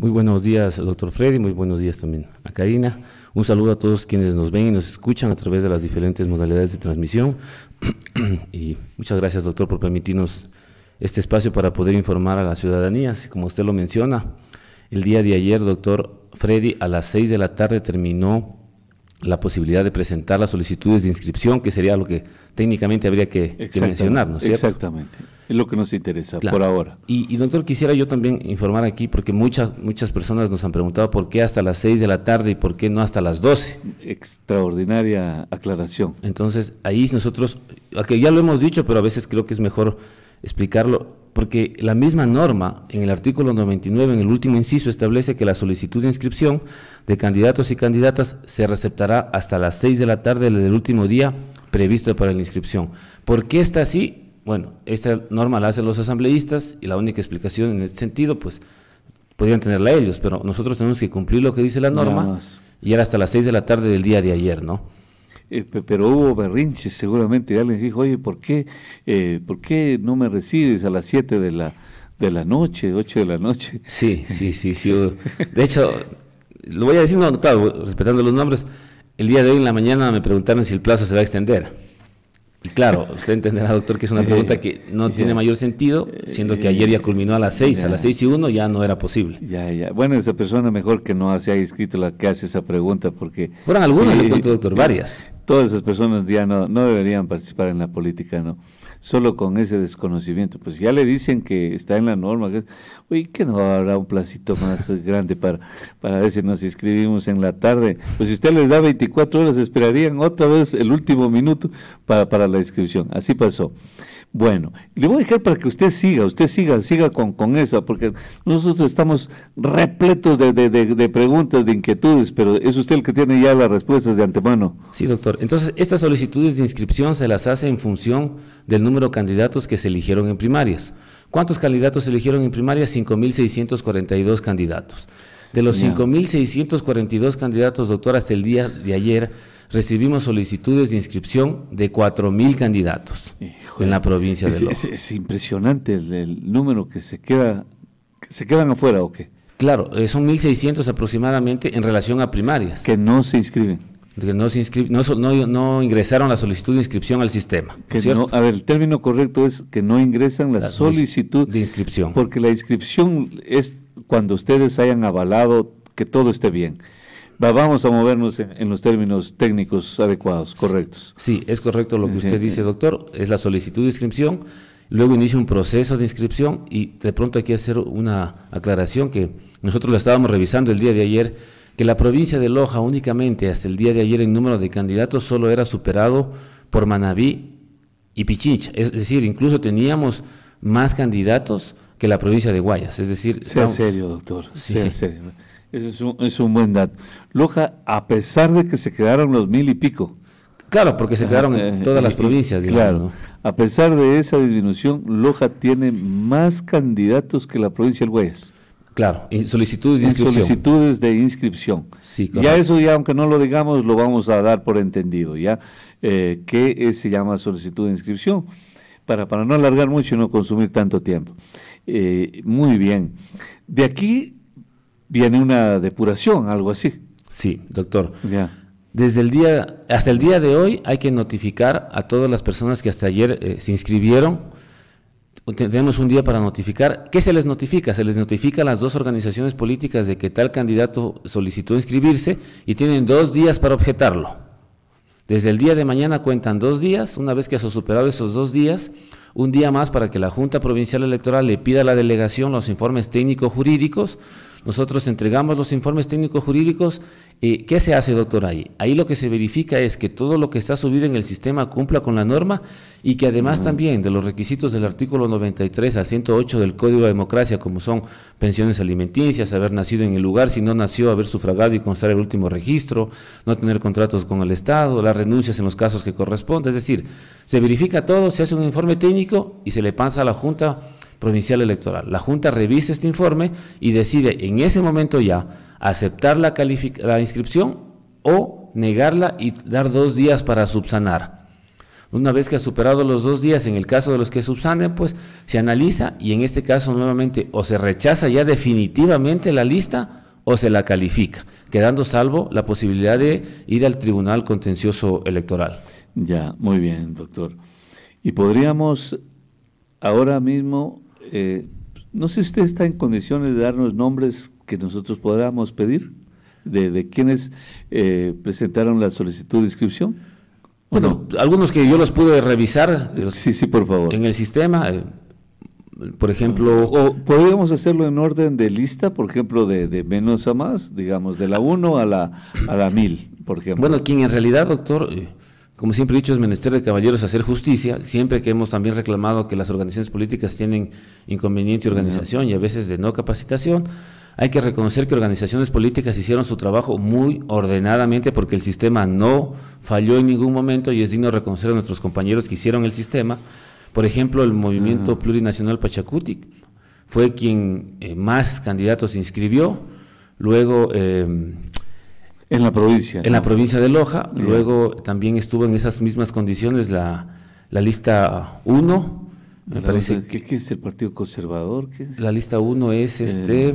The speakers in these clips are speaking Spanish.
Muy buenos días, doctor Freddy. Muy buenos días también a Karina. Un saludo a todos quienes nos ven y nos escuchan a través de las diferentes modalidades de transmisión. y muchas gracias, doctor, por permitirnos este espacio para poder informar a la ciudadanía. como usted lo menciona, el día de ayer, doctor Freddy, a las 6 de la tarde terminó la posibilidad de presentar las solicitudes de inscripción, que sería lo que técnicamente habría que, mencionar, ¿no es cierto? Exactamente, es lo que nos interesa por ahora. Y, doctor, quisiera yo también informar aquí, porque muchas, muchas personas nos han preguntado por qué hasta las 6 de la tarde y por qué no hasta las 12. Extraordinaria aclaración. Entonces, ahí nosotros, que ya lo hemos dicho, pero a veces creo que es mejor explicarlo, porque la misma norma en el artículo 99, en el último inciso, establece que la solicitud de inscripción de candidatos y candidatas se receptará hasta las 6 de la tarde del último día previsto para la inscripción. ¿Por qué está así? Bueno, esta norma la hacen los asambleístas y la única explicación en este sentido, pues, podrían tenerla ellos, pero nosotros tenemos que cumplir lo que dice la norma y era hasta las 6 de la tarde del día de ayer, ¿no? Eh, pero hubo berrinches seguramente. Y alguien dijo, oye, ¿por qué, eh, qué no me recibes a las 7 de la, de la noche, 8 de la noche? Sí, sí, sí, sí. De hecho, lo voy a decir, no, claro, respetando los nombres, el día de hoy en la mañana me preguntaron si el plazo se va a extender. Y claro, usted entenderá, doctor, que es una eh, pregunta que no tiene mayor sentido, siendo que ayer ya culminó a las 6, a las 6 y 1 ya no era posible. Ya, ya. Bueno, esa persona mejor que no se haya escrito la que hace esa pregunta porque... Fueron algunas, le cuento, doctor, varias todas esas personas ya no, no deberían participar en la política, ¿no? Solo con ese desconocimiento. Pues ya le dicen que está en la norma, que, uy, que no habrá un placito más grande para, para ver si nos inscribimos en la tarde. Pues si usted les da 24 horas, esperarían otra vez el último minuto para, para la inscripción. Así pasó. Bueno, le voy a dejar para que usted siga, usted siga, siga con, con eso, porque nosotros estamos repletos de, de, de preguntas, de inquietudes, pero es usted el que tiene ya las respuestas de antemano. Sí, doctor. Entonces, estas solicitudes de inscripción se las hace en función del número de candidatos que se eligieron en primarias. ¿Cuántos candidatos se eligieron en primarias? 5.642 candidatos. De los 5.642 candidatos, doctor, hasta el día de ayer recibimos solicitudes de inscripción de 4.000 candidatos en la provincia de López. Es, impresionante el, número que se queda, que se quedan afuera o qué. Claro, eh, son 1.600 aproximadamente en relación a primarias. Que no se inscriben no, ingresaron la solicitud de inscripción al sistema. a ver, el término correcto es que no ingresan la, solicitud de inscripción. Porque la inscripción es cuando ustedes hayan avalado que todo esté bien. Vamos a movernos en, los términos técnicos adecuados, correctos. Sí, es correcto lo que usted dice, doctor. Es la solicitud de inscripción, luego inicia un proceso de inscripción y de pronto hay que hacer una aclaración que nosotros lo estábamos revisando el día de ayer que la provincia de Loja únicamente hasta el día de ayer el número de candidatos solo era superado por Manabí y Pichincha. Es decir, incluso teníamos más candidatos que la provincia de Guayas. Es decir, sea serio, doctor, sea serio. es un, buen dato. Loja, a pesar de que se quedaron los mil y pico. Claro, porque se quedaron en eh, eh, todas las provincias. claro. A pesar de esa disminución, Loja tiene más candidatos que la provincia del Guayas. Claro, solicitudes de inscripción. Solicitudes de inscripción. Sí, Ya eso, ya aunque no lo digamos, lo vamos a dar por entendido, ¿ya? Eh, ¿Qué se llama solicitud de inscripción? Para, para no alargar mucho y no consumir tanto tiempo. Eh, muy bien. De aquí viene una depuración, algo así. Sí, doctor. Ya. Desde el día, hasta el día de hoy hay que notificar a todas las personas que hasta ayer eh, se inscribieron pues tenemos un día para notificar. ¿Qué se les notifica? Se les notifica a las dos organizaciones políticas de que tal candidato solicitó inscribirse y tienen dos días para objetarlo. Desde el día de mañana cuentan dos días, una vez que se han superado esos dos días, un día más para que la Junta Provincial Electoral le pida a la delegación los informes técnico-jurídicos nosotros entregamos los informes técnicos jurídicos. Eh, ¿Qué se hace, doctor, ahí? Ahí lo que se verifica es que todo lo que está subido en el sistema cumpla con la norma y que además mm. también de los requisitos del artículo 93 a 108 del Código de Democracia, como son pensiones alimenticias, haber nacido en el lugar, si no nació, haber sufragado y constar el último registro, no tener contratos con el Estado, las renuncias en los casos que corresponden. Es decir, se verifica todo, se hace un informe técnico y se le pasa a la Junta Provincial Electoral. La Junta revisa este informe y decide en ese momento ya aceptar la, la inscripción o negarla y dar dos días para subsanar. Una vez que ha superado los dos días, en el caso de los que subsanen, pues se analiza y en este caso nuevamente o se rechaza ya definitivamente la lista o se la califica, quedando salvo la posibilidad de ir al Tribunal Contencioso Electoral. Ya, muy bien, doctor. Y podríamos ahora mismo eh, no sé si usted está en condiciones de darnos nombres que nosotros podamos pedir de, quienes eh, presentaron la solicitud de inscripción. Bueno, algunos que yo los pude revisar. Eh, sí, sí, por favor. En el sistema, por ejemplo. O podríamos hacerlo en orden de lista, por ejemplo, de, menos a más, digamos, de la 1 a la, a la 1000, por ejemplo. Bueno, quien en realidad, doctor como siempre he dicho, es menester de caballeros hacer justicia, siempre que hemos también reclamado que las organizaciones políticas tienen inconveniente organización y a veces de no capacitación. Hay que reconocer que organizaciones políticas hicieron su trabajo muy ordenadamente porque el sistema no falló en ningún momento y es digno reconocer a nuestros compañeros que hicieron el sistema. Por ejemplo, el movimiento plurinacional Pachacuti, fue quien eh, más candidatos inscribió. Luego, eh, en la provincia. En la provincia de Loja. Luego también estuvo en esas mismas condiciones la, la lista 1. Me parece. ¿qué, es el Partido Conservador? La lista 1 es eh, este.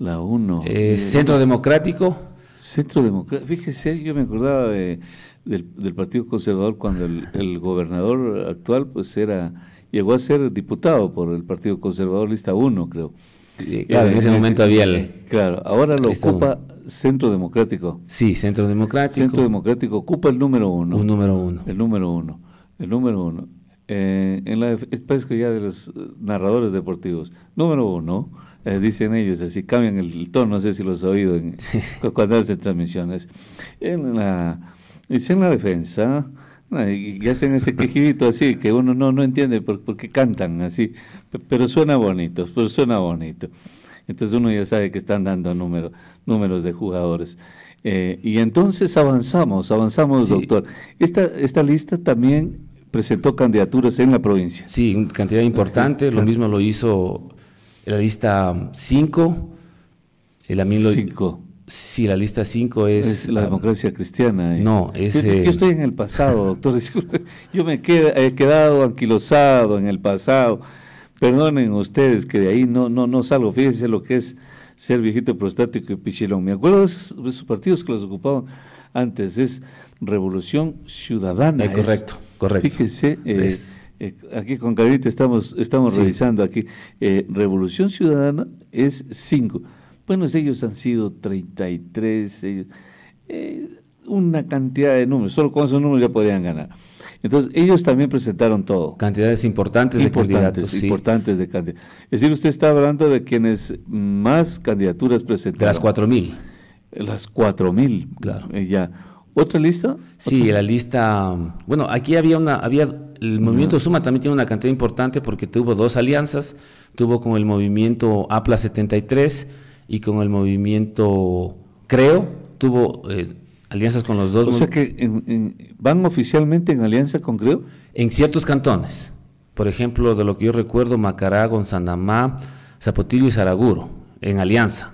la 1. Eh, Centro Democrático. Centro Democrático. Fíjese, yo me acordaba del, Partido Conservador cuando el, gobernador actual pues era llegó a ser diputado por el Partido Conservador, lista 1, creo. claro, en ese eh, momento había Claro, ahora lo ocupa. Centro Democrático. Sí, Centro Democrático. Centro Democrático ocupa el número uno. Un número uno. El número uno. El número uno. Eh, en la ya de los eh, narradores deportivos. Número uno, eh, dicen ellos, así cambian el, tono, no sé si los he oído cuando hacen transmisiones. En la, en la defensa, y hacen ese quejidito así, que uno no, no entiende por, por qué cantan así, pero suena bonito, pero suena bonito. Entonces uno ya sabe que están dando números de jugadores. Eh, y entonces avanzamos, avanzamos, doctor. Esta, esta lista también presentó candidaturas en la provincia. Sí, cantidad importante. Lo mismo lo hizo la lista 5. La 5 Sí, la lista 5 es, es... la democracia cristiana. ¿eh? No, es... yo, estoy en el pasado, doctor, disculpe. Yo me he quedado anquilosado en el pasado. Perdonen ustedes que de ahí no, no, no salgo. Fíjense lo que es ser viejito prostático y pichilón. Me acuerdo de esos, partidos que los ocupaban antes. Es Revolución Ciudadana. Eh, correcto, correcto. Fíjense, eh, eh, aquí con Carita estamos, estamos revisando aquí. Revolución Ciudadana es cinco. Bueno, ellos han sido 33. Ellos, una cantidad de números, solo con esos números ya podían ganar. Entonces, ellos también presentaron todo. Cantidades importantes, de candidatos. Importantes de candidatos. Es decir, usted está hablando de quienes más candidaturas presentaron. De las 4.000. Las 4.000. Claro. Eh, ¿Otra lista? Sí, la lista. Bueno, aquí había una. Había, el movimiento Suma también tiene una cantidad importante porque tuvo dos alianzas. Tuvo con el movimiento APLA 73 y con el movimiento Creo. Tuvo. Eh, Alianzas con los dos. O que van oficialmente en alianza con Creo. En ciertos cantones. Por ejemplo, de lo que yo recuerdo, Macará, Gonzanamá, Zapotillo y Zaraguro, en alianza.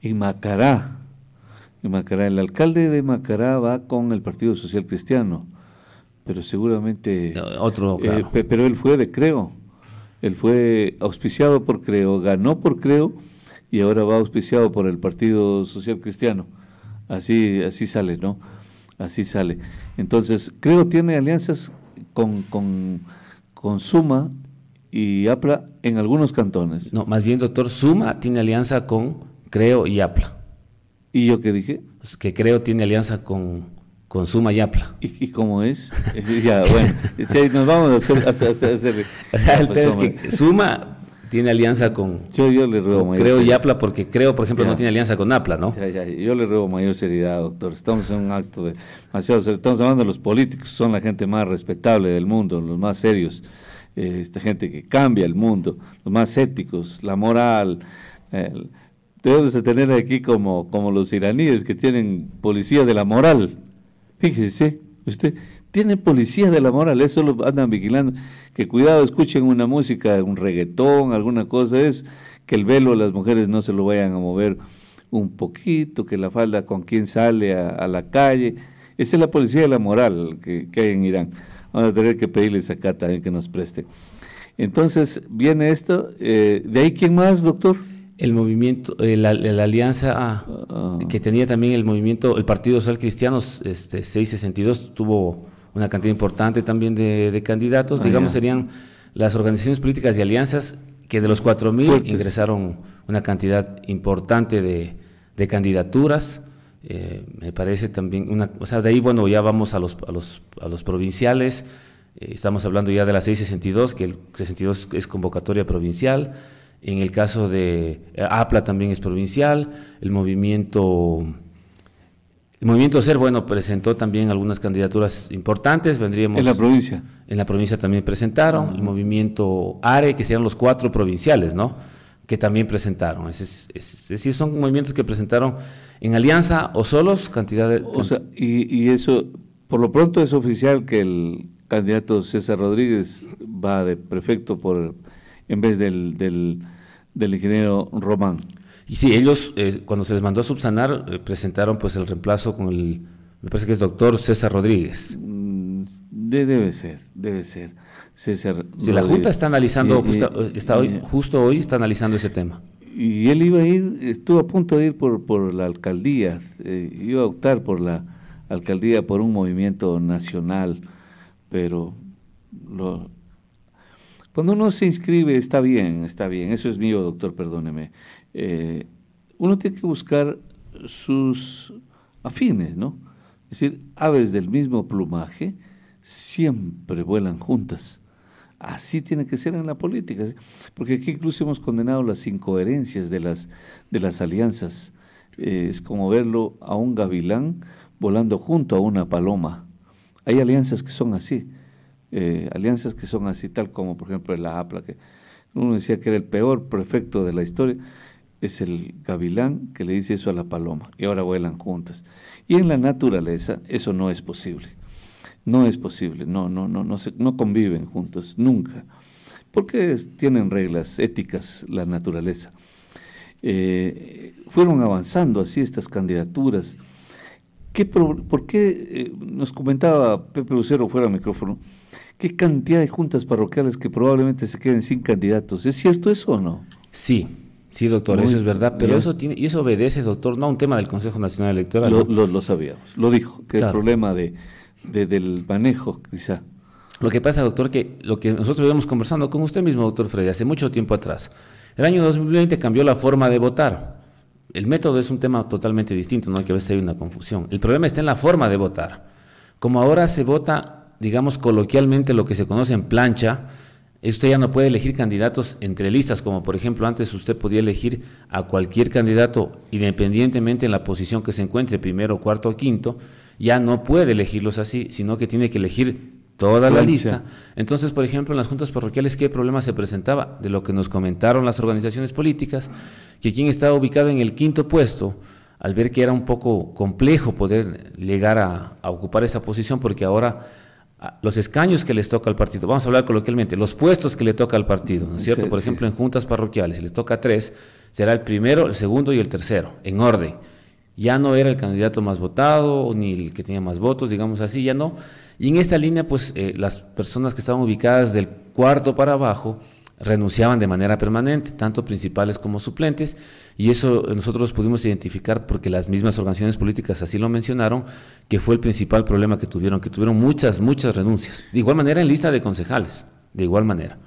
Y Macará. Y Macará. El alcalde de Macará va con el Partido Social Cristiano. Pero seguramente. Eh, otro, eh, pero él fue de Creo. Él fue auspiciado por Creo, ganó por Creo y ahora va auspiciado por el Partido Social Cristiano. Así, así sale, ¿no? Así sale. Entonces, creo tiene alianzas con, Suma y APLA en algunos cantones. No, más bien, doctor, Suma tiene alianza con Creo y APLA. ¿Y yo qué dije? Pues que Creo tiene alianza con, con Suma y APLA. ¿Y, cómo es? ya, bueno, nos vamos a hacer... o sea, el tema que Suma tiene alianza con. Yo, yo le ruego Creo y APLA, porque creo, por ejemplo, no tiene alianza con APLA, ¿no? yo le ruego mayor seriedad, doctor. Estamos en un acto de demasiado serio. Estamos hablando de los políticos, son la gente más respetable del mundo, los más serios. Eh, esta gente que cambia el mundo, los más éticos, la moral. debemos de tener aquí como, como los iraníes que tienen policía de la moral. Fíjese, usted tienen policías de la moral, eso lo andan vigilando. Que cuidado, escuchen una música, un reggaetón, alguna cosa, es que el velo las mujeres no se lo vayan a mover un poquito, que la falda con quien sale a, la calle. Esa es la policía de la moral que, hay en Irán. Vamos a tener que pedirles acá también que nos preste. Entonces, viene esto. Eh, ¿De ahí quién más, doctor? el movimiento, eh, la, alianza ah, ah. que tenía también el movimiento, el Partido Social Cristiano este, 662 tuvo una cantidad importante también de, candidatos. Ah, Digamos, serían las organizaciones políticas de alianzas que de los 4.000 ingresaron una cantidad importante de, candidaturas. Eh, me parece también, una, o sea, de ahí, bueno, ya vamos a los, a los, provinciales. Eh, estamos hablando ya de la 662, que el 62 es convocatoria provincial. En el caso de eh, APLA también es provincial. El movimiento el Movimiento Ser, bueno, presentó también algunas candidaturas importantes, vendríamos... En la provincia. En la provincia también presentaron, ah. el Movimiento ARE, que serían los cuatro provinciales, ¿no? Que también presentaron. Es, decir, son movimientos que presentaron en alianza o solos cantidad O sea, y, y eso, por lo pronto es oficial que el candidato César Rodríguez va de prefecto por en vez del, del, del ingeniero Román. Y sí, ellos eh, cuando se les mandó a subsanar eh, presentaron pues el reemplazo con el, me parece que es doctor César Rodríguez. Mm, debe ser, debe ser. César. la Junta está analizando, eh, está justo hoy está analizando ese tema. Y él iba a ir, estuvo a punto de ir por, por la alcaldía, iba a optar por la alcaldía por un movimiento nacional, pero lo, cuando uno se inscribe, está bien, está bien, eso es mío, doctor, perdóneme. Eh, uno tiene que buscar sus afines, ¿no? Es decir, aves del mismo plumaje siempre vuelan juntas. Así tiene que ser en la política, porque aquí incluso hemos condenado las incoherencias de las, de las alianzas. Eh, es como verlo a un gavilán volando junto a una paloma. Hay alianzas que son así. Eh, alianzas que son así, tal como por ejemplo la APLA, que uno decía que era el peor prefecto de la historia, es el gavilán que le dice eso a la paloma, y ahora vuelan juntas. Y en la naturaleza eso no es posible. No es posible, no, no, no, no, no conviven juntos, nunca. Porque tienen reglas éticas la naturaleza. Eh, fueron avanzando así estas candidaturas ¿Qué por, qué eh, nos comentaba Pepe Lucero fuera del micrófono? ¿Qué cantidad de juntas parroquiales que probablemente se queden sin candidatos? ¿Es cierto eso o no? Sí, Sí, doctor, eso es verdad, pero eso tiene, y eso obedece, doctor, no a un tema del Consejo Nacional Electoral. Lo, sabíamos, lo dijo, que el problema de, del manejo, quizá. Lo que pasa, doctor, que lo que nosotros vemos conversando con usted mismo, doctor Freddy, hace mucho tiempo atrás, el año 2020 cambió la forma de votar. El método es un tema totalmente distinto, no hay que a veces hay una confusión. El problema está en la forma de votar. Como ahora se vota, digamos coloquialmente, lo que se conoce en plancha, usted ya no puede elegir candidatos entre listas, como por ejemplo antes usted podía elegir a cualquier candidato independientemente en la posición que se encuentre, primero, cuarto o quinto, ya no puede elegirlos así, sino que tiene que elegir toda la lista. Entonces, por ejemplo, en las juntas parroquiales, ¿qué problema se presentaba? De lo que nos comentaron las organizaciones políticas, que quien estaba ubicado en el quinto puesto, al ver que era un poco complejo poder llegar a, ocupar esa posición, porque ahora los escaños que les toca al partido, vamos a hablar coloquialmente, los puestos que le toca al partido, ¿no es cierto? por ejemplo, en juntas parroquiales, si les toca tres, será el primero, el segundo y el tercero, en orden. Ya no era el candidato más votado, ni el que tenía más votos, digamos así, ya no y en esta línea, pues eh, las personas que estaban ubicadas del cuarto para abajo renunciaban de manera permanente, tanto principales como suplentes, y eso nosotros pudimos identificar porque las mismas organizaciones políticas así lo mencionaron, que fue el principal problema que tuvieron, que tuvieron muchas, muchas renuncias. De igual manera en lista de concejales, de igual manera.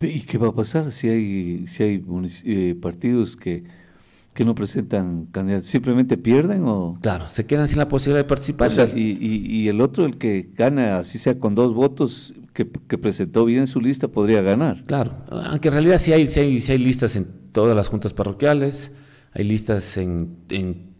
¿Y qué va a pasar si hay, si hay eh, partidos que que no presentan candidatos, simplemente pierden o... Claro, se quedan sin la posibilidad de participar. y, y, el otro, el que gana, así sea con dos votos, que, presentó bien su lista, podría ganar. Claro, aunque en realidad sí hay, sí hay, listas en todas las juntas parroquiales, hay listas en,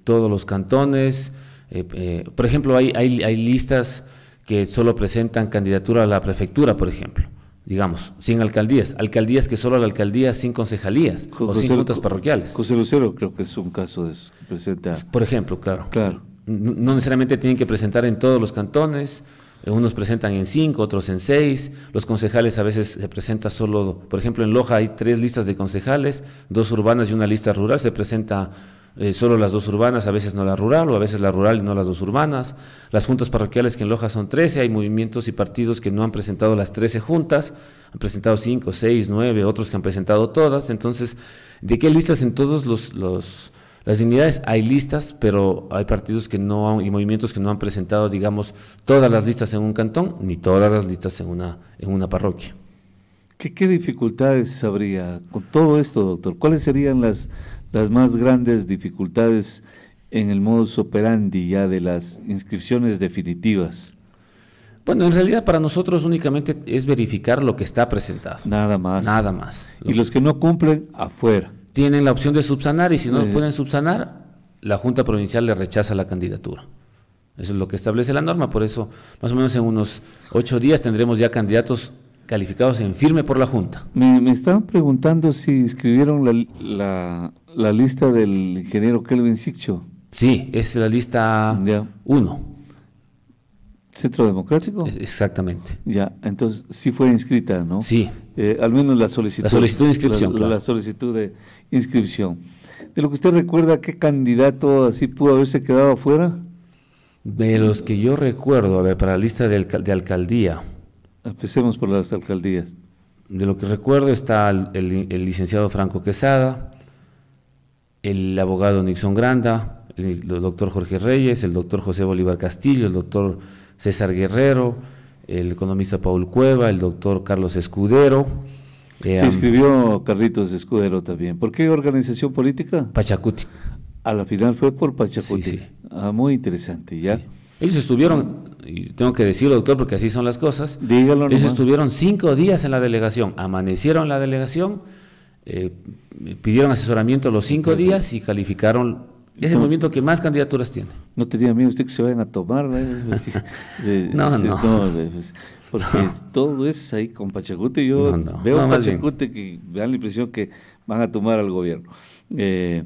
todos los cantones, eh, eh, por ejemplo, hay, hay, hay listas que solo presentan candidatura a la prefectura, por ejemplo digamos, sin alcaldías, alcaldías que solo la alcaldía sin concejalías o sin juntas parroquiales. José Lucero creo que es un caso de eso, Por ejemplo, claro. Claro. No necesariamente tienen que presentar en todos los cantones, unos presentan en cinco, otros en seis, los concejales a veces se presenta solo, por ejemplo en Loja hay tres listas de concejales, dos urbanas y una lista rural, se presenta eh, solo las dos urbanas, a veces no la rural, o a veces la rural y no las dos urbanas, las juntas parroquiales que en Loja son 13, hay movimientos y partidos que no han presentado las 13 juntas, han presentado cinco, seis, nueve, otros que han presentado todas, entonces, ¿de qué listas en todos los las dignidades hay listas, pero hay partidos que no y movimientos que no han presentado, digamos, todas las listas en un cantón, ni todas las listas en una, en una parroquia. ¿Qué, dificultades habría con todo esto, doctor? ¿Cuáles serían las, las más grandes dificultades en el modus operandi ya de las inscripciones definitivas? Bueno, en realidad para nosotros únicamente es verificar lo que está presentado. Nada más. Nada más. Y los que no cumplen, afuera tienen la opción de subsanar y si no pueden subsanar, la Junta Provincial le rechaza la candidatura. Eso es lo que establece la norma, por eso más o menos en unos ocho días tendremos ya candidatos calificados en firme por la Junta. Me, estaban preguntando si escribieron la, lista del ingeniero Kelvin Siccho. Sí, es la lista 1. Centro Democrático. Exactamente. Ya, entonces sí fue inscrita, ¿no? Sí. Eh, al menos la solicitud. La solicitud de inscripción. La, solicitud de inscripción. De lo que usted recuerda, ¿qué candidato así pudo haberse quedado afuera? De los que yo recuerdo, a ver, para la lista de, alcaldía. Empecemos por las alcaldías. De lo que recuerdo está el, licenciado Franco Quesada, el abogado Nixon Granda, el doctor Jorge Reyes, el doctor José Bolívar Castillo, el doctor César Guerrero, el economista Paul Cueva, el doctor Carlos Escudero. Se eh, inscribió Carlitos Escudero también. ¿Por qué organización política? Pachacuti. A la final fue por Pachacuti. Sí, sí. Ah, muy interesante, ya. Ellos estuvieron, y tengo que decirlo, doctor, porque así son las cosas. Dígalo. Ellos estuvieron cinco días en la delegación, amanecieron en la delegación, eh, pidieron asesoramiento los cinco días y calificaron es el movimiento que más candidaturas tiene. No tenía miedo usted que se vayan a tomar. no, no. Pues, porque todo es ahí con Pachacute. Yo veo a Pachacute que me da la impresión que van a tomar al gobierno. Eh,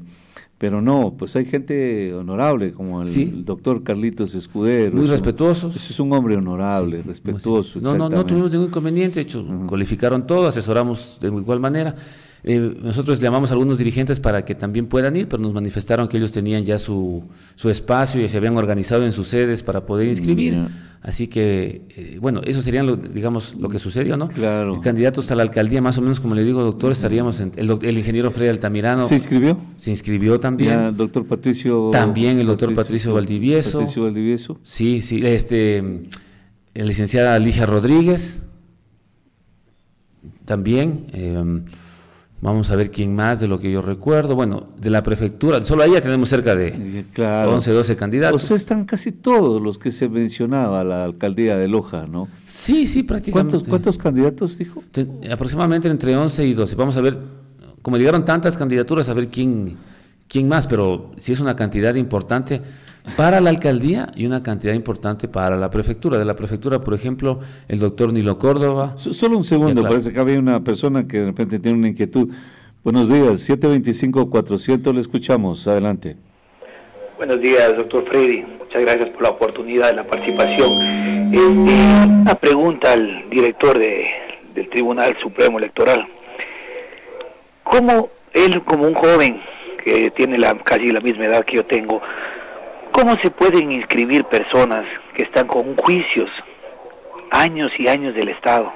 pero no, pues hay gente honorable como el, doctor Carlitos Escudero. Muy respetuoso. Es un hombre honorable, respetuoso. No, no, no tuvimos ningún inconveniente. De hecho, calificaron todo, asesoramos de igual manera. Eh, nosotros llamamos a algunos dirigentes para que también puedan ir, pero nos manifestaron que ellos tenían ya su, su espacio y se habían organizado en sus sedes para poder mm, inscribir. Así que, eh, bueno, eso sería, lo, digamos, lo que sucedió, ¿no? Claro. Candidatos a la alcaldía, más o menos, como le digo, doctor, estaríamos en, el, ingeniero Freddy Altamirano. ¿Se inscribió? Se inscribió también. el doctor Patricio. También el doctor Patricio, Valdivieso. Patricio Valdivieso. Sí, sí, este, la licenciada Ligia Rodríguez. También. Em, Vamos a ver quién más de lo que yo recuerdo. Bueno, de la prefectura, solo ahí ya tenemos cerca de eh, claro. 11, 12 candidatos. O sea, están casi todos los que se mencionaba la alcaldía de Loja, ¿no? Sí, sí, prácticamente. ¿Cuántos, candidatos dijo? aproximadamente entre 11 y 12. Vamos a ver, como llegaron tantas candidaturas, a ver quién, quién más, pero si es una cantidad importante para la alcaldía y una cantidad importante para la prefectura. De la prefectura, por ejemplo, el doctor Nilo Córdoba. Solo un segundo, parece que había una persona que de repente tiene una inquietud. Buenos días, 725-400, le escuchamos. Adelante. Buenos días, doctor Freddy. Muchas gracias por la oportunidad de la participación. Este, una pregunta al director del Tribunal Supremo Electoral. ¿Cómo él, como un joven que tiene la, casi la misma edad que yo tengo, ¿Cómo se pueden inscribir personas que están con juicios, años y años del Estado?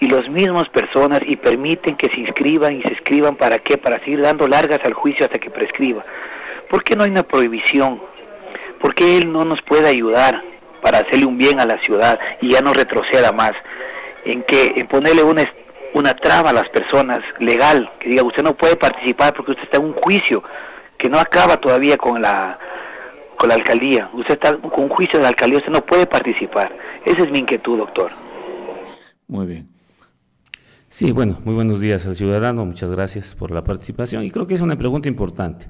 Y los mismos personas y permiten que se inscriban y se inscriban para qué? Para seguir dando largas al juicio hasta que prescriba. ¿Por qué no hay una prohibición? ¿Por qué él no nos puede ayudar para hacerle un bien a la ciudad y ya no retroceda más? En que en ponerle una, una traba a las personas legal, que diga usted no puede participar porque usted está en un juicio que no acaba todavía con la con la alcaldía. Usted está con juicio de la alcaldía, usted no puede participar. Esa es mi inquietud, doctor. Muy bien. Sí, bueno, muy buenos días al ciudadano, muchas gracias por la participación y creo que es una pregunta importante.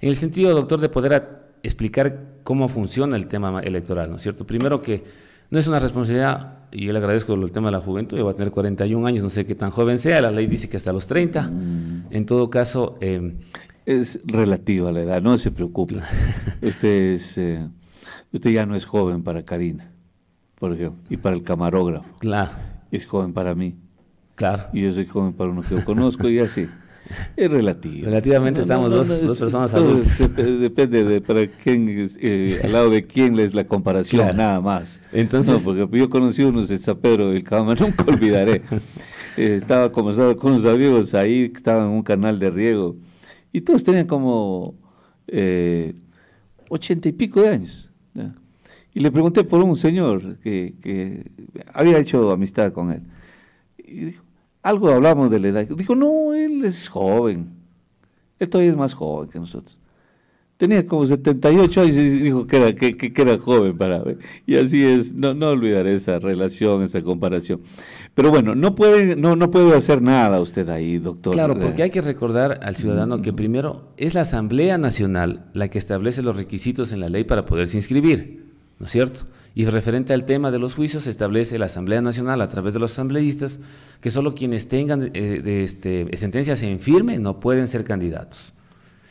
En el sentido, doctor, de poder explicar cómo funciona el tema electoral, ¿no es cierto? Primero que no es una responsabilidad, y yo le agradezco el tema de la juventud, yo va a tener 41 años, no sé qué tan joven sea, la ley dice que hasta los 30. Mm. En todo caso, eh, es relativa la edad, no se preocupe. Usted, es, eh, usted ya no es joven para Karina, por ejemplo, y para el camarógrafo. Claro. Es joven para mí. Claro. Y yo soy joven para uno que yo conozco y así. Es relativo. Relativamente estamos dos, dos, personas Depende de quién, eh, al lado de quién es la comparación, nada más. Entonces, porque yo conocí unos el Zapero el del nunca olvidaré. Eh, estaba conversando con unos amigos ahí, que estaban en un canal de riego. Y todos tenían como eh, ochenta y pico de años. Y le pregunté por un señor que, que, había hecho amistad con él. Y dijo, algo hablamos de la edad. Dijo, no, él es joven. Él todavía es más joven que nosotros tenía como 78 años y dijo que era, que, joven para ver. Y así es, no, olvidaré esa relación, esa comparación. Pero bueno, no puede, no, no hacer nada usted ahí, doctor. Claro, eh. porque hay que recordar al ciudadano que mm. primero es la Asamblea Nacional la que establece los requisitos en la ley para poderse inscribir, ¿no es cierto? Y referente al tema de los juicios, establece la Asamblea Nacional a través de los asambleístas que solo quienes tengan eh, este, sentencias en firme no pueden ser candidatos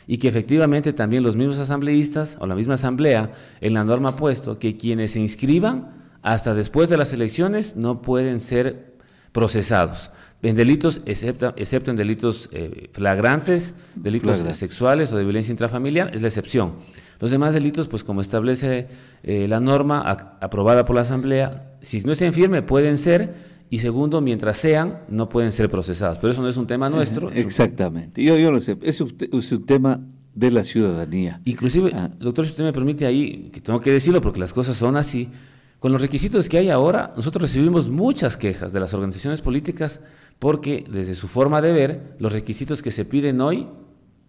y que efectivamente también los mismos asambleístas o la misma asamblea en la norma ha puesto que quienes se inscriban hasta después de las elecciones no pueden ser procesados en delitos, excepto, en delitos eh, flagrantes, delitos sexuales o de violencia intrafamiliar, es la excepción. Los demás delitos, pues como establece eh, la norma aprobada por la Asamblea, si no se firme, pueden ser y segundo, mientras sean, no pueden ser procesadas. Pero eso no es un tema nuestro. Exactamente. Yo, lo sé. Es un, tema de la ciudadanía. Inclusive, ah. doctor, si usted me permite ahí, que tengo que decirlo porque las cosas son así, con los requisitos que hay ahora, nosotros recibimos muchas quejas de las organizaciones políticas porque desde su forma de ver, los requisitos que se piden hoy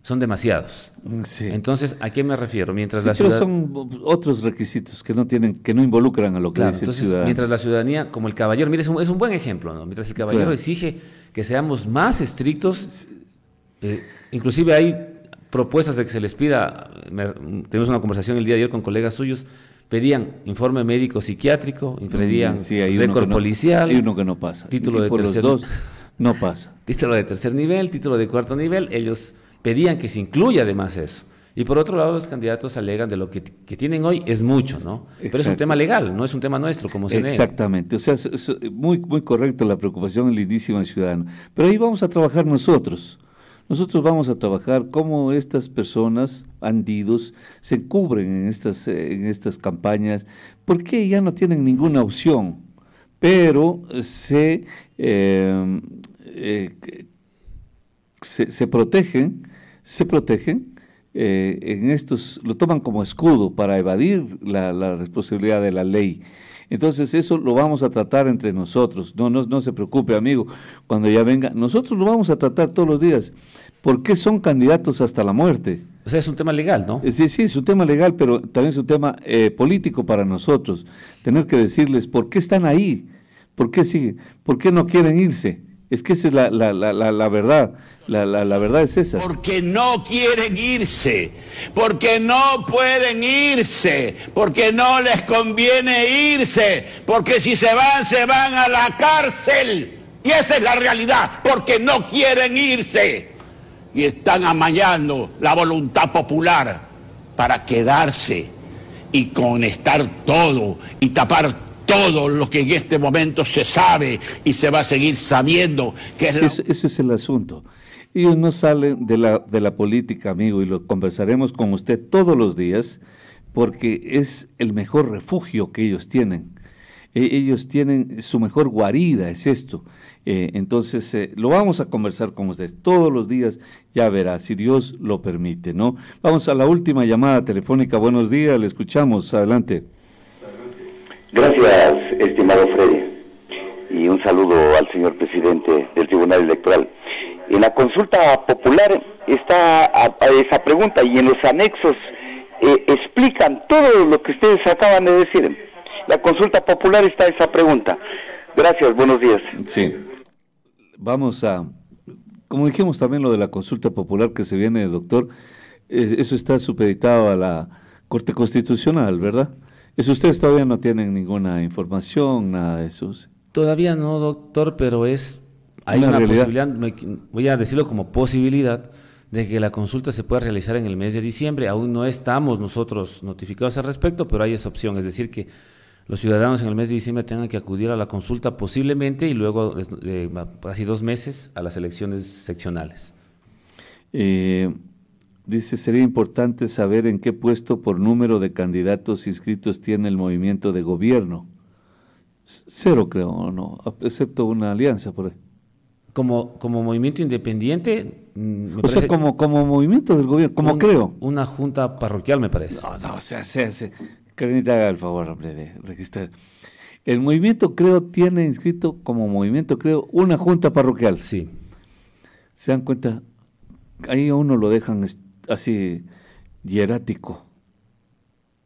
son demasiados. Mm, entonces, ¿a qué me refiero? Mientras ciudad... son otros requisitos que no tienen, que no involucran a lo que entonces, Mientras la ciudadanía, como el caballero, mire, es un, buen ejemplo, Mientras el caballero exige que seamos más estrictos, eh, inclusive hay propuestas de que se les pida, tenemos una conversación el día de ayer con colegas suyos, pedían informe médico psiquiátrico, mm, pedían récord policial, hay uno que no pasa. título de no pasa. Título de tercer nivel, título de cuarto nivel, ellos pedían que se incluya además eso. Y por otro lado, los candidatos alegan de lo que, tienen hoy es mucho, ¿no? Pero es un tema legal, no es un tema nuestro, como se Exactamente. O sea, es, muy, muy correcta la preocupación lindísima del ciudadano. Pero ahí vamos a trabajar nosotros. Nosotros vamos a trabajar cómo estas personas, andidos se cubren en estas, eh, en estas campañas, porque ya no tienen ninguna opción, pero se, eh, eh, se protegen se protegen eh, en estos, lo toman como escudo para evadir la, responsabilidad de la ley. Entonces eso lo vamos a tratar entre nosotros, no, no, no se preocupe amigo, cuando ya venga, nosotros lo vamos a tratar todos los días, porque son candidatos hasta la muerte. O sea, es un tema legal, ¿no? Eh, sí, sí, es un tema legal, pero también es un tema eh, político para nosotros, tener que decirles por qué están ahí, por qué siguen, por qué no quieren irse. Es que esa es la, verdad. La, verdad es esa. Porque no quieren irse, porque no pueden irse, porque no les conviene irse, porque si se van, se van a la cárcel. Y esa es la realidad, porque no quieren irse. Y están amañando la voluntad popular para quedarse y conectar todo y tapar todo todo lo que en este momento se sabe y se va a seguir sabiendo. Que es ese es el asunto. Ellos no salen de la, de la política, amigo, y lo conversaremos con usted todos los días, porque es el mejor refugio que ellos tienen. E, ellos tienen su mejor guarida, es esto. Eh, entonces, eh, lo vamos a conversar con ustedes todos los días, ya verá, si Dios lo permite, ¿no? Vamos a la última llamada telefónica. Buenos días, le escuchamos, adelante. Gracias, estimado Freddy, y un saludo al señor presidente del Tribunal Electoral. En la consulta popular está esa pregunta y en los anexos eh, explican todo lo que ustedes acaban de decir. La consulta popular está esa pregunta. Gracias, buenos días. Sí. Vamos a, como dijimos también lo de la consulta popular que se viene, doctor, eso está supeditado a la Corte Constitucional, ¿verdad? ustedes todavía no tienen ninguna información, nada de eso? Todavía no, doctor, pero es hay una, posibilidad, voy a decirlo como posibilidad, de que la consulta se pueda realizar en el mes de diciembre. Aún no estamos nosotros notificados al respecto, pero hay esa opción. Es decir, que los ciudadanos en el mes de diciembre tengan que acudir a la consulta posiblemente y luego, eh, casi dos meses, a las elecciones seccionales. Eh, Dice, sería importante saber en qué puesto por número de candidatos inscritos tiene el movimiento de gobierno. Cero, creo, no, excepto una alianza por ahí. Como, como movimiento independiente. Mm, o sea, como, como movimiento del gobierno, como creo. Una junta parroquial, me parece. No, no, o sea, se hace. haga el favor, de registrar. El movimiento creo tiene inscrito como movimiento creo una junta parroquial. Sí. ¿Se dan cuenta? Ahí a uno lo dejan este, así hierático.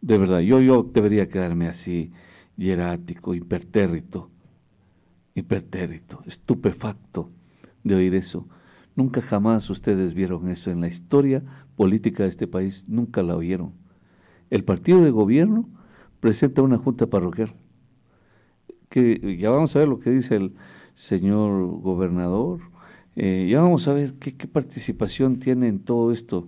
De verdad, yo, yo debería quedarme así hierático, hipertérrito, hipertérrito, estupefacto de oír eso. Nunca jamás ustedes vieron eso en la historia política de este país, nunca la oyeron. El partido de gobierno presenta una junta parroquial, que ya vamos a ver lo que dice el señor gobernador, eh, ya vamos a ver qué, participación tiene en todo esto.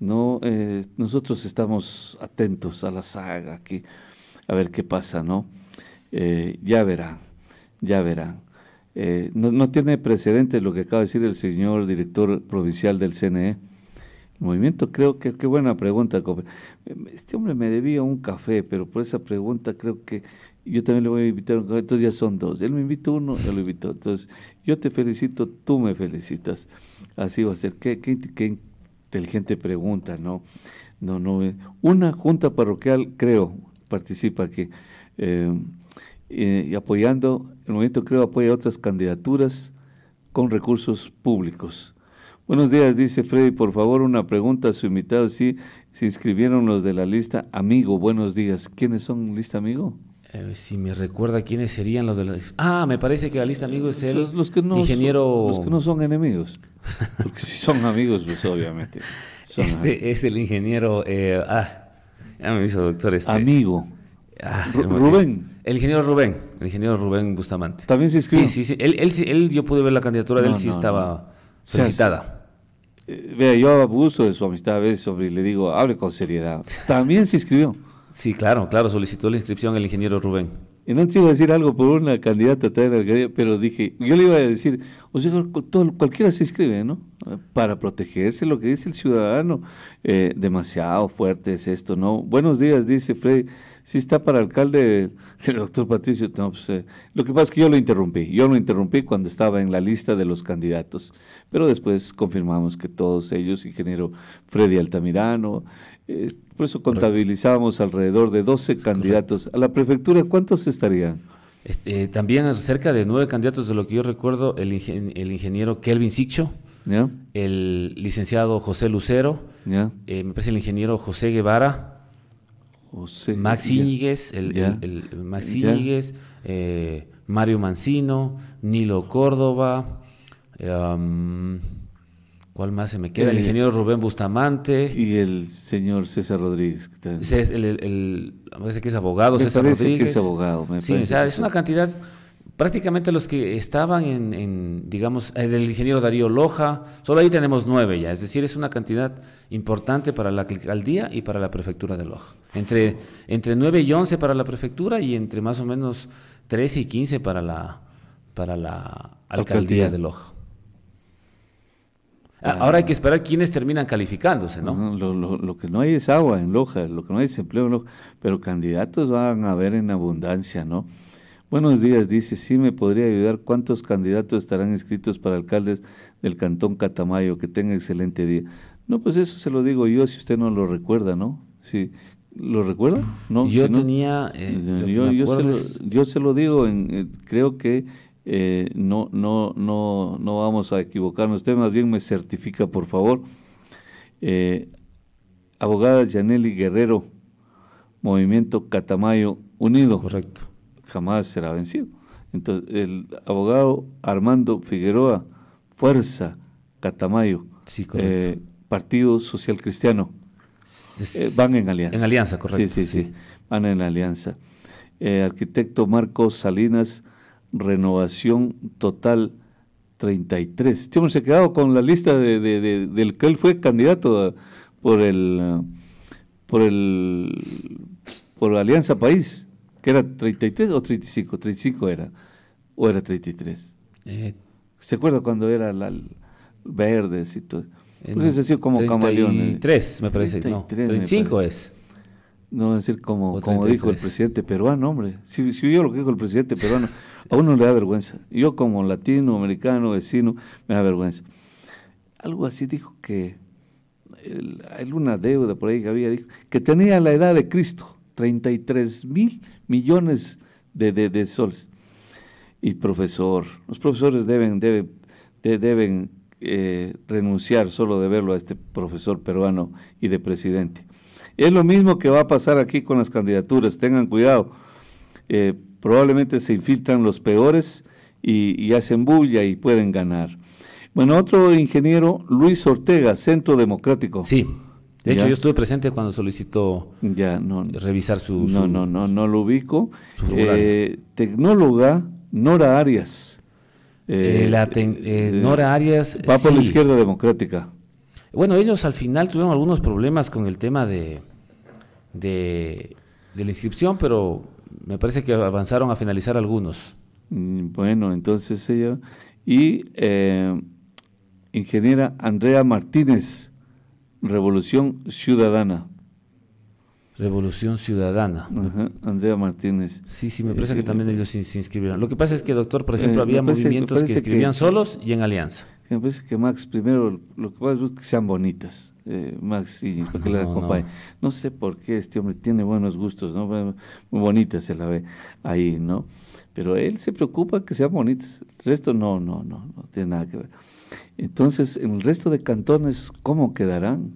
No, eh, nosotros estamos atentos a la saga, aquí, a ver qué pasa, ¿no? Eh, ya verán, ya verán. No, no, tiene precedente lo que acaba de decir el señor director provincial del CNE. El movimiento, creo que qué buena pregunta. Este hombre me debía un café, pero por esa pregunta creo que yo también le voy a invitar entonces ya son dos. Él me invitó uno, yo lo invitó. Entonces, yo te felicito, tú me felicitas. Así va a ser. Qué, inteligente pregunta, ¿no? No, no. Eh. Una junta parroquial, creo, participa aquí. y eh, eh, apoyando, el movimiento creo apoya otras candidaturas con recursos públicos. Buenos días, dice Freddy. Por favor, una pregunta a su invitado. si se inscribieron los de la lista Amigo. Buenos días. ¿Quiénes son lista Amigo? Eh, si me recuerda quiénes serían los de la... Ah, me parece que la lista amigos es el los que no ingeniero... los que no son enemigos. Porque si son amigos, pues obviamente. Este es el ingeniero... Eh, ah, ya me hizo doctor este. Amigo. Ah, Rubén. El ingeniero Rubén. El ingeniero Rubén Bustamante. También se inscribió Sí, sí, sí. Él, él, yo pude ver la candidatura de él, sí estaba solicitada. Eh, vea, yo abuso de su amistad a veces sobre, y le digo, hable con seriedad. También se inscribió. Sí, claro, claro, solicitó la inscripción el ingeniero Rubén. Y no iba a decir algo por una candidata pero dije, yo le iba a decir, o sea, todo, cualquiera se inscribe, ¿no? Para protegerse, lo que dice el ciudadano, eh, demasiado fuerte es esto, ¿no? Buenos días, dice Freddy, si está para alcalde el doctor Patricio, pues, eh, lo que pasa es que yo lo interrumpí, yo lo interrumpí cuando estaba en la lista de los candidatos, pero después confirmamos que todos ellos, ingeniero Freddy Altamirano, por eso contabilizábamos alrededor de 12 candidatos. ¿A la prefectura cuántos estarían? Este, también cerca de nueve candidatos, de lo que yo recuerdo, el, ingeniero Kelvin Siccho, el licenciado José Lucero, eh, me parece el ingeniero José Guevara, José, Max Íñiguez, el, eh, Mario Mancino, Nilo Córdoba, em, ¿Cuál más se me queda? El, eh, ingeniero Rubén Bustamante. Y el señor César Rodríguez. César, el, que es abogado, César Rodríguez. es abogado, me Sí, o sea, es una cantidad, prácticamente los que estaban en, digamos, el ingeniero Darío Loja, solo ahí tenemos nueve ya, es decir, es una cantidad importante para la alcaldía y para la prefectura de Loja. Entre, entre 9 y once para la prefectura y entre más o menos trece y quince para la, para la alcaldía. de Loja. Ah, ahora hay que esperar quiénes terminan calificándose, ¿no? lo, que no hay es agua en Loja, lo que no hay es empleo en Loja, pero candidatos van a haber en abundancia, ¿no? Buenos días, dice, sí me podría ayudar cuántos candidatos estarán inscritos para alcaldes del Cantón Catamayo, que tenga excelente día. No, pues eso se lo digo yo, si usted no lo recuerda, ¿no? Sí. ¿Lo recuerda? No, yo tenía... Eh, eh, yo, se lo, digo, eh, creo que eh, no, no, no, no vamos a equivocarnos. Usted más bien me certifica, por favor. Eh, abogada Janelli Guerrero, Movimiento Catamayo Unido. Correcto. Jamás será vencido. Entonces, el abogado Armando Figueroa, Fuerza Catamayo. Sí, correcto. Eh, Partido Social Cristiano. van en alianza. En alianza, correcto. Sí, sí, sí. Van en alianza. arquitecto Marcos Salinas, Renovación Total 33. Yo me he quedado con la lista del que él fue candidato por el por el por Alianza País, que era 33 o 35, 35 era, o era 33. Eh, ¿Se acuerda cuando era la, verde y todo? Pues como 33, ¿eh? me parece. 35 es. No, decir, como, como dijo el presidente peruano, hombre. Si, si yo lo que dijo el presidente peruano, a uno le da vergüenza. Yo como latino, americano, vecino, me da vergüenza. Algo así dijo que, hay una deuda por ahí que había, dijo, que tenía la edad de Cristo, 33 mil millones de, de, soles. Y profesor, los profesores deben, deben, eh, renunciar solo de verlo a este profesor peruano y de presidente es lo mismo que va a pasar aquí con las candidaturas, tengan cuidado. Eh, probablemente se infiltran los peores y, hacen bulla y pueden ganar. Bueno, otro ingeniero, Luis Ortega, Centro Democrático. Sí. De hecho, yo estuve presente cuando solicitó ya, revisar su, No, no, no, no lo ubico. Eh, tecnóloga Nora Arias. Eh, Nora Arias. Va por la izquierda democrática. Bueno, ellos al final tuvieron algunos problemas con el tema de, de, la inscripción, pero me parece que avanzaron a finalizar algunos. Mm, bueno, entonces ella... Y eh, ingeniera Andrea Martínez, Revolución Ciudadana. Revolución Ciudadana. Andrea Martínez. Sí, sí, me parece que eh, también ellos se, inscribieron. Lo que pasa es que, doctor, por ejemplo, eh, había movimientos que escribían solos y en alianza me parece que Max, primero, lo que pasa es que sean bonitas, eh, Max, y que no, la No. sé por qué este hombre tiene buenos gustos, ¿no? Muy bonita se la ve ahí, ¿no? Pero él se preocupa que sean bonitas, el resto no, no, no, no tiene nada que ver. Entonces, en el resto de cantones, ¿cómo quedarán?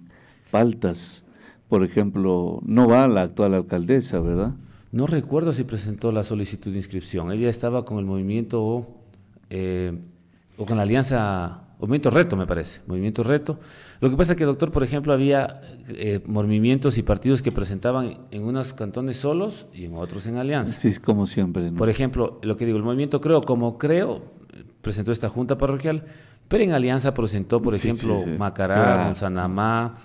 Paltas, por ejemplo, no va la actual alcaldesa, ¿verdad? No recuerdo si presentó la solicitud de inscripción, ella estaba con el movimiento... Eh, o con la alianza Movimiento Reto, me parece. Movimiento Reto. Lo que pasa es que, doctor, por ejemplo, había eh, movimientos y partidos que presentaban en unos cantones solos y en otros en alianza. Sí, como siempre. Por ejemplo, lo que digo, el movimiento Creo, como Creo, presentó esta junta parroquial, pero en alianza presentó, por ejemplo, Macará, Gonzanamá,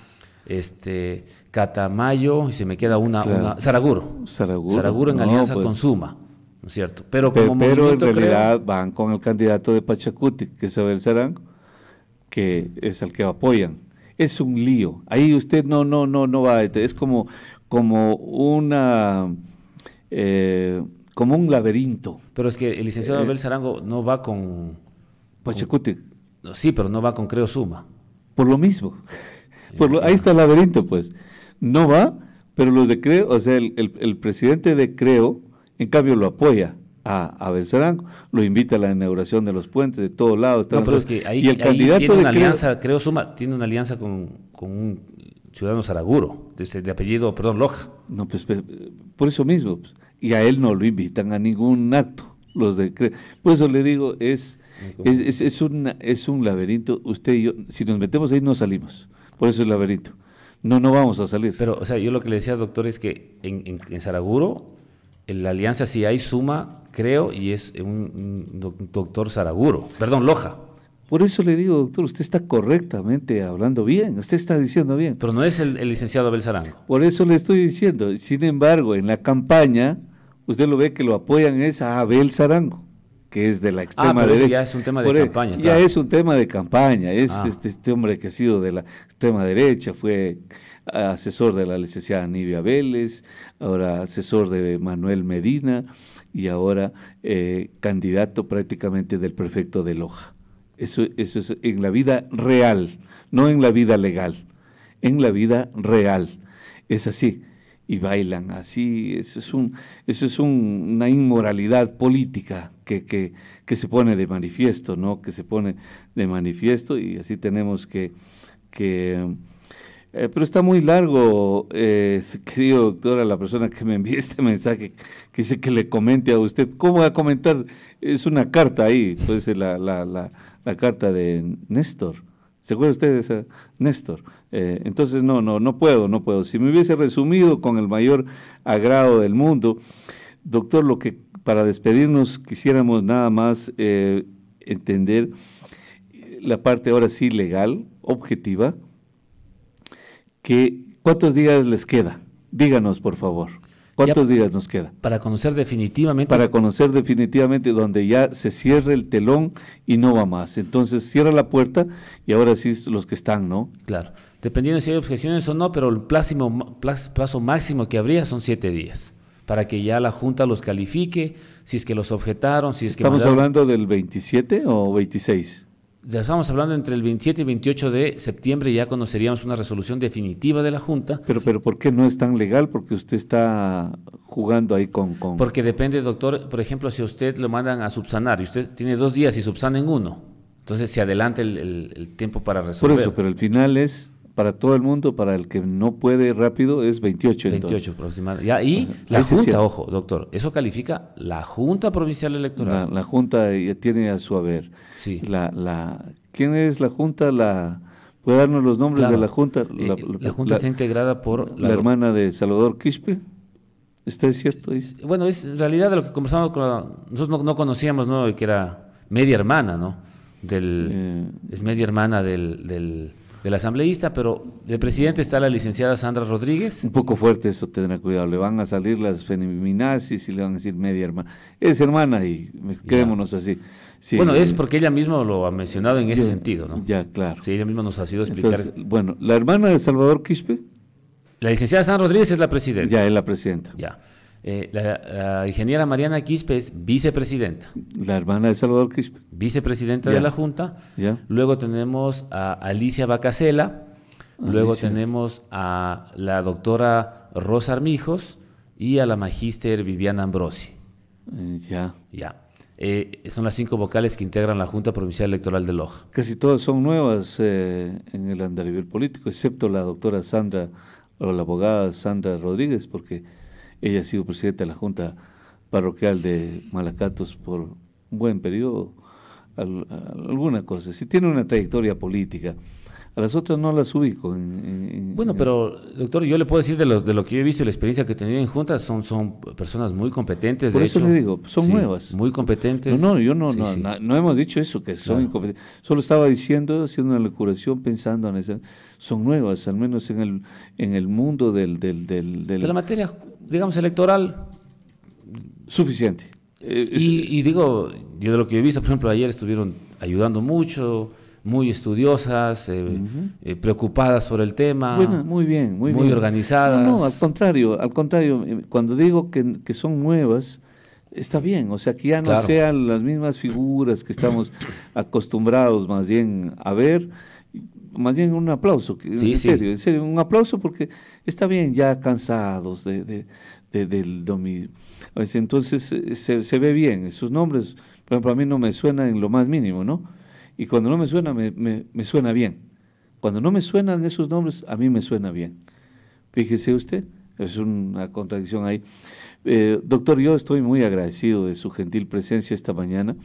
este, Catamayo, y se me queda una, una Saraguro. Saraguro. en alianza pues. con Suma. ¿no es cierto? Pero, como pero, pero en realidad van con el candidato de Pachacuti, que es Abel Sarango, que es al que apoyan. Es un lío. Ahí usted no, no, no, no va. Es como, como una. Eh, como un laberinto. Pero es que el licenciado eh, Abel Zarango no va con. Pachacuti. sí, pero no va con Creo Suma. Por lo mismo. Eh, Por ahí está el laberinto, pues. No va, pero los de Creo, o sea, el presidente de Creo, en cambio, lo apoya a, a lo invita a la inauguración de los puentes, de todos lados. pero y el candidato tiene una alianza, creo, suma, tiene una alianza con, con un ciudadano zaraguro, de, apellido, perdón, Loja. No, pues, por eso mismo, pues, y a él no lo invitan a ningún acto, los de Por eso le digo, es, es, es un laberinto, usted y yo, si nos metemos ahí no salimos, por eso es laberinto. No, no vamos a salir. Pero, o sea, yo lo que le decía doctor es que en, en, en la alianza si hay suma creo, y es un, doctor Saraguro, perdón, Loja. Por eso le digo, doctor, usted está correctamente hablando bien, usted está diciendo bien. Pero no es el, licenciado Abel Sarango. Por eso le estoy diciendo. Sin embargo, en la campaña, usted lo ve que lo apoyan es a Abel Sarango, que es de la ah, extrema ah, pero derecha. Ya es un tema de e-, campaña. Ya es un tema de campaña. Es ah. este, este, hombre que ha sido de la extrema derecha, fue asesor de la licenciada Nivia Vélez, ahora asesor de Manuel Medina y ahora eh, candidato prácticamente del prefecto de Loja. Eso, eso es en la vida real, no en la vida legal, en la vida real. Es así. Y bailan así. Eso es, un, eso es una inmoralidad política que, se pone de manifiesto, ¿no? Que se pone de manifiesto y así tenemos que, que eh, pero está muy largo, eh, doctor, a la persona que me envía este mensaje, que dice que le comente a usted. ¿Cómo va a comentar? Es una carta ahí, puede la, la, la, la carta de Néstor. ¿Se acuerda usted de esa? Néstor. Eh, entonces, no, no, no puedo, no puedo. Si me hubiese resumido con el mayor agrado del mundo, doctor, lo que para despedirnos quisiéramos nada más eh, entender la parte ahora sí legal, objetiva, que ¿cuántos días les queda? Díganos, por favor. ¿Cuántos días nos queda? Para conocer definitivamente. Para conocer definitivamente donde ya se cierra el telón y no va más. Entonces cierra la puerta y ahora sí los que están, ¿no? Claro. Dependiendo si hay objeciones o no, pero el plazo, máximo que habría son siete días para que ya la Junta los califique, si es que los objetaron, si es que... ¿Estamos hablando del 27 o 26? ya estamos hablando entre el 27 y 28 de septiembre, ya conoceríamos una resolución definitiva de la Junta. Pero, pero ¿por qué no es tan legal? Porque usted está jugando ahí con, con... Porque depende, doctor, por ejemplo, si usted lo mandan a subsanar y usted tiene dos días y subsana en uno, entonces se adelanta el, el tiempo para resolver. Por eso, pero el final es para todo el mundo, para el que no puede rápido, es 28. 28 aproximadamente. y la Junta, ojo, doctor, eso califica la Junta Provincial Electoral. La, Junta eh, tiene a su haber. Sí. La, ¿Quién es la Junta? La... ¿Puede darnos los nombres de la Junta? Eh, la, Junta está integrada por... La, hermana de Salvador Quispe. ¿Está cierto? bueno, es en realidad de lo que conversamos con Nosotros no, conocíamos, ¿no? Que era media hermana, ¿no? Del, eh. es media hermana del del asambleísta, pero de presidente está la licenciada Sandra Rodríguez. Un poco fuerte eso, tendrá cuidado. Le van a salir las feminazis y le van a decir media hermana. Es hermana y creémonos así. bueno, es porque ella misma lo ha mencionado en ese sentido, ¿no? Ya, claro. Sí, ella misma nos ha sido explicar. bueno, la hermana de Salvador Quispe. La licenciada Sandra Rodríguez es la presidenta. Ya, es la presidenta. Ya. Eh, la, ingeniera Mariana Quispe es vicepresidenta. La hermana de Salvador Quispe. Vicepresidenta de la Junta. Ya. Luego tenemos a Alicia Bacasela. Luego tenemos a la doctora Rosa Armijos y a la magíster Viviana Ambrosi. Eh, ya. Ya. Eh, son las cinco vocales que integran la Junta Provincial Electoral de Loja. Casi todas son nuevas en el andarivel político, excepto la doctora Sandra, o la abogada Sandra Rodríguez, porque ella ha sido presidenta de la Junta Parroquial de Malacatos por un buen periodo, alguna cosa. Si tiene una trayectoria política. A las otras no las ubico. bueno, pero doctor, yo le puedo decir de, lo que yo he visto, la experiencia que he tenido en juntas, son, son personas muy competentes. Por eso le digo, son nuevas. Muy competentes. No, no yo no, no, hemos dicho eso, que son incompetentes. Solo estaba diciendo, haciendo una locuración, pensando en eso. Son nuevas, al menos en el, en el mundo del... del de la materia digamos, electoral. Suficiente. Eh, y, digo, yo de lo que he visto, por ejemplo, ayer estuvieron ayudando mucho, muy estudiosas, eh, eh, preocupadas por el tema. muy bien, muy, bien. muy organizadas. No, al contrario, al contrario, cuando digo que, son nuevas, está bien, o sea, que ya no sean las mismas figuras que estamos acostumbrados más bien a ver, más bien un aplauso, en serio, en serio, un aplauso porque está bien, ya cansados de, del dominio. Pues, entonces eh, se, ve bien, sus nombres, por ejemplo, a mí no me suena en lo más mínimo, ¿no? Y cuando no me suena, me, me, suena bien. Cuando no me suenan esos nombres, a mí me suena bien. Fíjese usted, es una contradicción ahí. Eh, doctor, yo estoy muy agradecido de su gentil presencia esta mañana.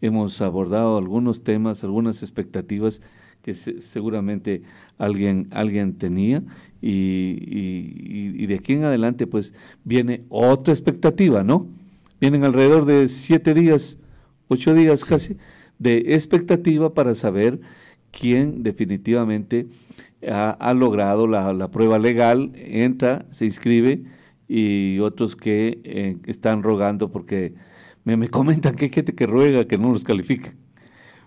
Hemos abordado algunos temas, algunas expectativas que seguramente alguien, alguien tenía y, de aquí en adelante pues viene otra expectativa, ¿no? Vienen alrededor de siete días, ocho días casi, de expectativa para saber quién definitivamente ha, logrado la, prueba legal, entra, se inscribe y otros que eh, están rogando porque me, comentan que hay gente que ruega que no los califique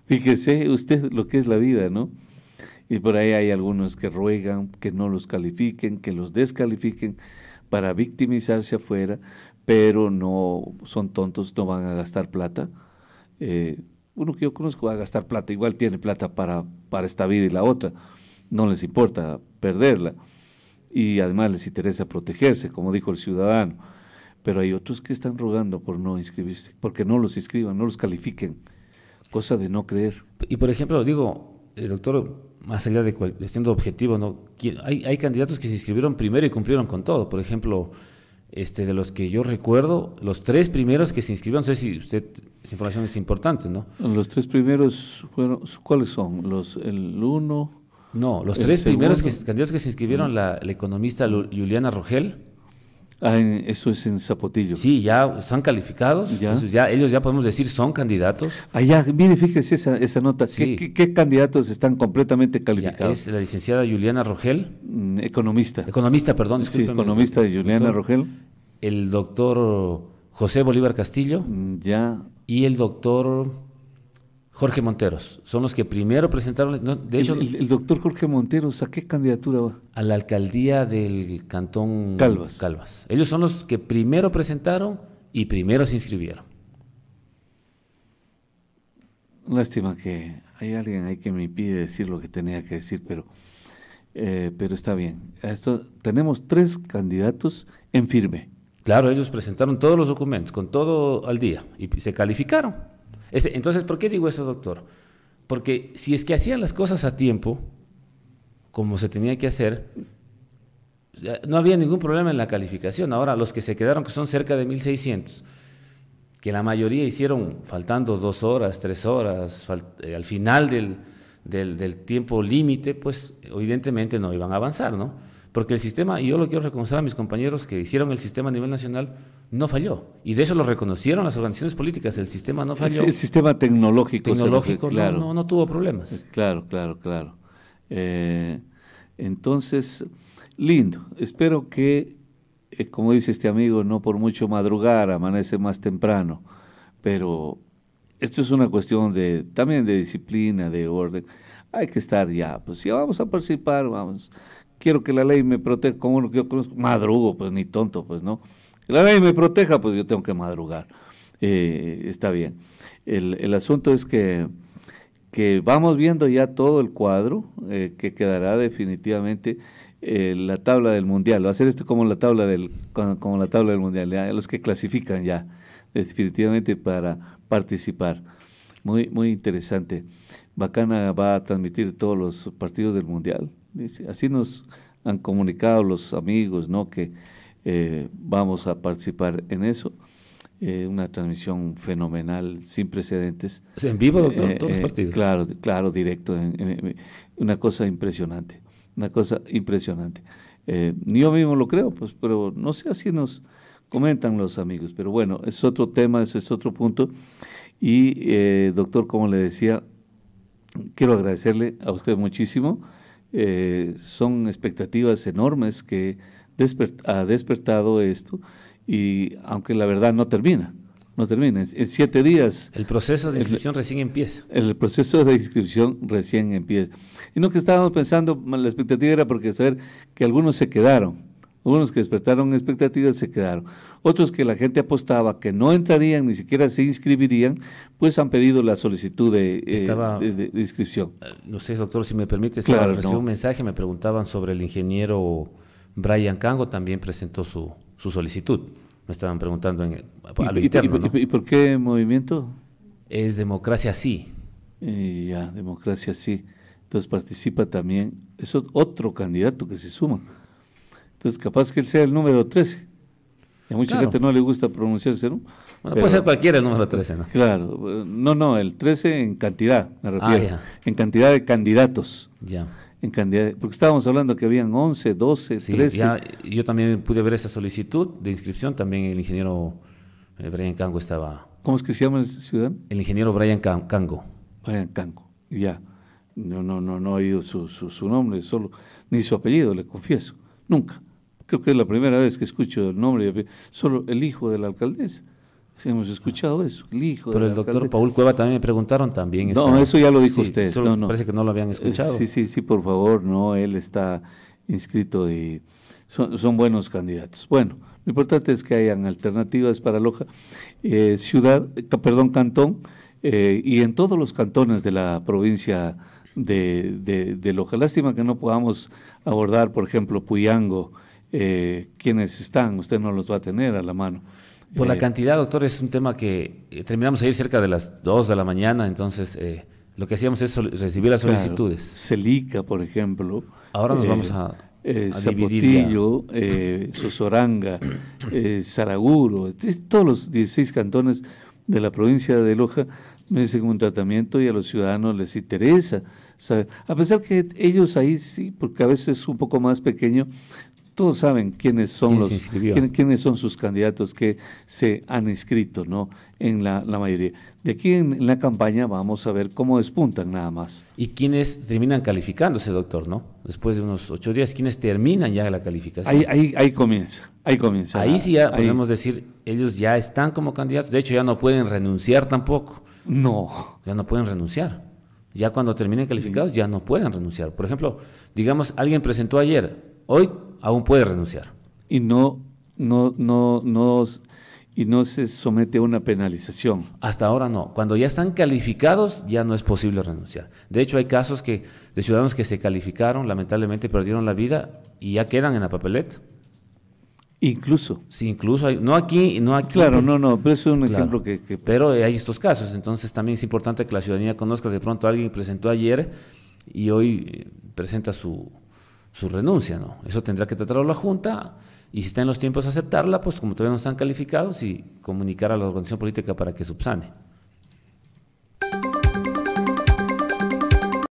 Fíjese usted lo que es la vida, ¿no? Y por ahí hay algunos que ruegan que no los califiquen, que los descalifiquen para victimizarse afuera, pero no son tontos, no van a gastar plata. Eh, uno que yo conozco va a gastar plata, igual tiene plata para, para esta vida y la otra, no les importa perderla. Y además les interesa protegerse, como dijo el ciudadano. Pero hay otros que están rogando por no inscribirse, porque no los inscriban, no los califiquen. Cosa de no creer. Y por ejemplo, digo, el doctor, más allá de siendo objetivo, ¿no? Hay, candidatos que se inscribieron primero y cumplieron con todo. Por ejemplo, este, de los que yo recuerdo, los tres primeros que se inscribieron, no sé si usted, esa información es importante, ¿no? Los tres primeros fueron, ¿cuáles son? Los, el uno... No, los tres primeros que, candidatos que se inscribieron, la economista Juliana Rogel, Ah, eso es en Zapotillo. Sí, ya están calificados. ¿Ya? ellos ya podemos decir son candidatos. Allá, ah, mire, fíjese esa, nota. ¿Qué, candidatos están completamente calificados? es la licenciada Juliana Rogel. Mm, economista. Economista, perdón, Sí, economista de Juliana Rogel. El doctor José Bolívar Castillo. Mm, ya. Y el doctor Jorge Monteros. Son los que primero presentaron. de hecho, el, doctor Jorge Monteros, ¿a qué candidatura va? A la alcaldía del cantón Calvas. Ellos son los que primero presentaron y primero se inscribieron. Lástima que hay alguien ahí que me impide decir lo que tenía que decir, pero, eh, pero está bien. Esto, tenemos tres candidatos en firme. Claro, ellos presentaron todos los documentos, con todo al día, y se calificaron. Entonces, ¿por qué digo eso, doctor? Porque si es que hacían las cosas a tiempo, como se tenía que hacer, no había ningún problema en la calificación. Ahora, los que se quedaron, que son cerca de 1600, que la mayoría hicieron faltando dos horas, tres horas, eh, al final del, tiempo límite, pues evidentemente no iban a avanzar, ¿no? porque el sistema, y yo lo quiero reconocer a mis compañeros que hicieron el sistema a nivel nacional, no falló. Y de eso lo reconocieron las organizaciones políticas, el sistema no falló. El, sistema tecnológico. Tecnológico, claro. no, tuvo problemas. Eh, claro, claro, claro. Eh, entonces, lindo. Espero que, eh, como dice este amigo, no por mucho madrugar, amanece más temprano, pero esto es una cuestión de también de disciplina, de orden. Hay que estar ya, pues si vamos a participar, vamos quiero que la ley me proteja como uno que conozco, madrugo, pues ni tonto, pues no. Que la ley me proteja, pues yo tengo que madrugar. Eh, está bien. El, el asunto es que, que, vamos viendo ya todo el cuadro eh, que quedará definitivamente eh, la tabla del mundial. Va a ser esto como la tabla del, como la tabla del mundial, los que clasifican ya definitivamente para participar. Muy, muy interesante. Bacana va a transmitir todos los partidos del mundial así nos han comunicado los amigos, ¿no? Que eh, vamos a participar en eso. Eh, una transmisión fenomenal, sin precedentes. ¿En vivo, doctor? Eh, ¿Todos los partidos? Claro, claro, directo. una cosa impresionante, una cosa impresionante. ni yo mismo lo creo, pues, pero no sé, así nos comentan los amigos. Pero bueno, es otro tema, es otro punto. Y, doctor, como le decía, quiero agradecerle a usted muchísimo eh, son expectativas enormes que ha despertado esto y aunque la verdad no termina, no termina. En siete días... El proceso de inscripción recién empieza. El proceso de inscripción recién empieza. Y no que estábamos pensando, la expectativa era porque saber que algunos se quedaron algunos que despertaron expectativas se quedaron. Otros que la gente apostaba que no entrarían, ni siquiera se inscribirían, pues han pedido la solicitud de, eh, de, inscripción. Eh, no sé, doctor, si me permite, claro, recibí un mensaje, me preguntaban sobre el ingeniero Brian Cango, también presentó su, su solicitud. Me estaban preguntando en, a lo ¿Y, Y, por qué movimiento? Es democracia sí. Eh, ya, democracia sí. Entonces participa también, es otro candidato que se suma. Pues, capaz que él sea el número 13. A mucha gente no le gusta pronunciarse, ¿no? puede ser cualquiera el número 13, ¿no? Claro, no, no, el 13 en cantidad, me ah, refiero. En cantidad de candidatos. Ya. En cantidad porque estábamos hablando que habían 11, 12, sí, 13. yo también pude ver esa solicitud de inscripción, también el ingeniero eh, Brian Cango estaba. ¿Cómo es que se llama el ciudadano? El ingeniero Brian Cango. Brian Cango, ya. No, no, no, no he oído su, su nombre, solo, ni su apellido, le confieso, nunca. Creo que es la primera vez que escucho el nombre, solo el hijo de la alcaldesa. Hemos escuchado eso, el hijo Pero el doctor Paul Cueva también me preguntaron también. no, eso ya lo dijo usted. Parece que no lo habían escuchado. Sí, sí, sí, por favor, no, él está inscrito y son, buenos candidatos. Bueno, lo importante es que hayan alternativas para Loja, eh, ciudad, perdón, cantón, eh, y en todos los cantones de la provincia de, de Loja. Lástima que no podamos abordar, por ejemplo, Puyango, eh, quienes están, usted no los va a tener a la mano. Por la eh, cantidad, doctor, es un tema que eh, terminamos terminamos ir cerca de las 2 de la mañana, entonces lo que hacíamos es recibir las solicitudes. Celica, por ejemplo. Ahora nos vamos a... a Zapotillo, Sosoranga, Saraguro, todos los 16 cantones de la provincia de Loja merecen un tratamiento y a los ciudadanos les interesa. A pesar que ellos ahí sí, porque a veces es un poco más pequeño, todos saben quiénes son los quiénes son sus candidatos que se han inscrito, ¿no? En la, mayoría. De aquí en, la campaña vamos a ver cómo despuntan nada más. Y quiénes terminan calificándose, doctor, ¿no? Después de unos ocho días, quiénes terminan ya la calificación. Ahí, ahí, comienza, ahí comienza. Ahí sí ya podemos decir, ellos ya están como candidatos, de hecho ya no pueden renunciar tampoco. No. Ya no pueden renunciar. Ya cuando terminen calificados, ya no pueden renunciar. Por ejemplo, digamos, alguien presentó ayer hoy aún puede renunciar. Y no, no, no, no, y no se somete a una penalización. Hasta ahora no. Cuando ya están calificados, ya no es posible renunciar. De hecho, hay casos que, de ciudadanos que se calificaron, lamentablemente perdieron la vida y ya quedan en la papeleta. Incluso. Sí, incluso. no aquí, no aquí. Claro, no, no, pero es un ejemplo que, Pero hay estos casos, entonces también es importante que la ciudadanía conozca. De pronto alguien presentó ayer y hoy presenta su, su renuncia, ¿no? Eso tendrá que tratarlo la Junta y si está en los tiempos de aceptarla, pues como todavía no están calificados y comunicar a la organización política para que subsane.